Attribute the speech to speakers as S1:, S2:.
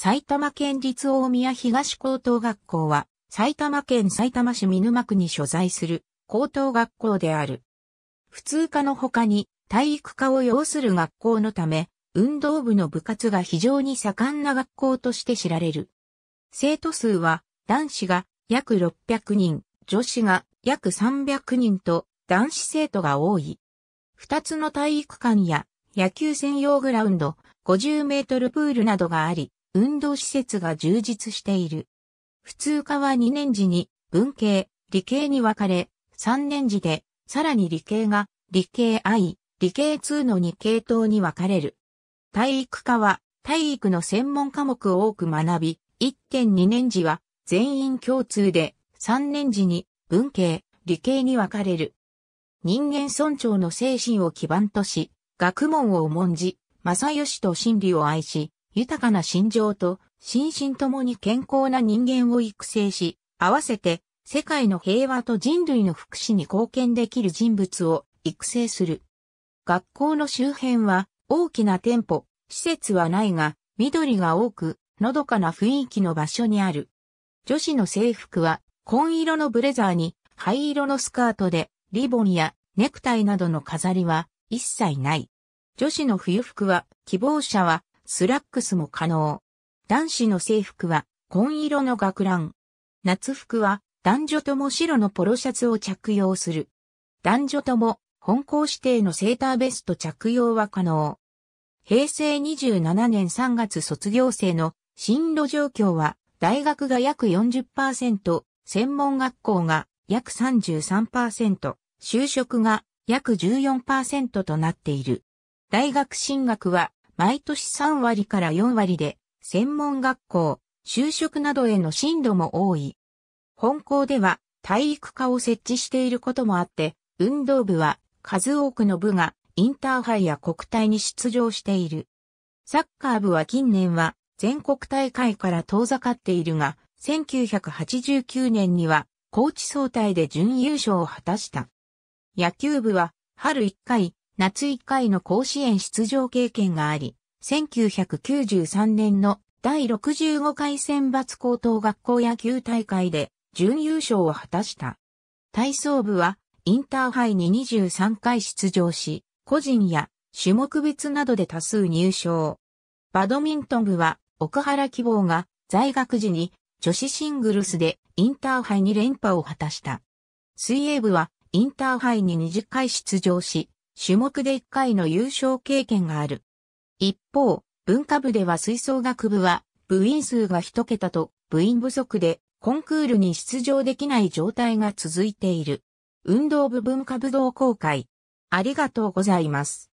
S1: 埼玉県立大宮東高等学校は、埼玉県埼玉市見沼区に所在する高等学校である。普通科の他に体育科を要する学校のため、運動部の部活が非常に盛んな学校として知られる。生徒数は男子が約600人、女子が約300人と男子生徒が多い。二つの体育館や野球専用グラウンド、50メートルプールなどがあり、運動施設が充実している。普通科は2年時に文系、理系に分かれ、3年時で、さらに理系が、理系 I、理系2の2系統に分かれる。体育科は、体育の専門科目を多く学び、1.2年時は、全員共通で、3年時に、文系、理系に分かれる。人間尊重の精神を基盤とし、学問を重んじ、正義と真理を愛し、豊かな心情と心身ともに健康な人間を育成し、合わせて世界の平和と人類の福祉に貢献できる人物を育成する。学校の周辺は大きな店舗、施設はないが、緑が多く、のどかな雰囲気の場所にある。女子の制服は、紺色のブレザーに、灰色のスカートで、リボンやネクタイなどの飾りは一切ない。女子の冬服は、希望者はスラックスも可能。男子の制服は紺色の学ラン。夏服は男女とも白のポロシャツを着用する。男女とも本校指定のセーターベスト着用は可能。平成27年3月卒業生の進路状況は大学が約40%、専門学校が約33%、就職が約14%となっている。大学進学は毎年3割から4割で、専門学校、就職などへの進路も多い。本校では体育科を設置していることもあって、運動部は数多くの部がインターハイや国体に出場している。サッカー部は近年は全国大会から遠ざかっているが、1989年には高知総体で準優勝を果たした。野球部は春1回夏1回の甲子園出場経験があり、1993年の第65回選抜高等学校野球大会で準優勝を果たした。体操部はインターハイに23回出場し、個人や種目別などで多数入賞。バドミントン部は奥原希望が在学時に女子シングルスでインターハイに連覇を果たした。水泳部はインターハイに20回出場し、種目で1回の優勝経験がある。一方、文化部では吹奏楽部は部員数が1桁と部員不足でコンクールに出場できない状態が続いている。運動部文化部同好会。ありがとうございます。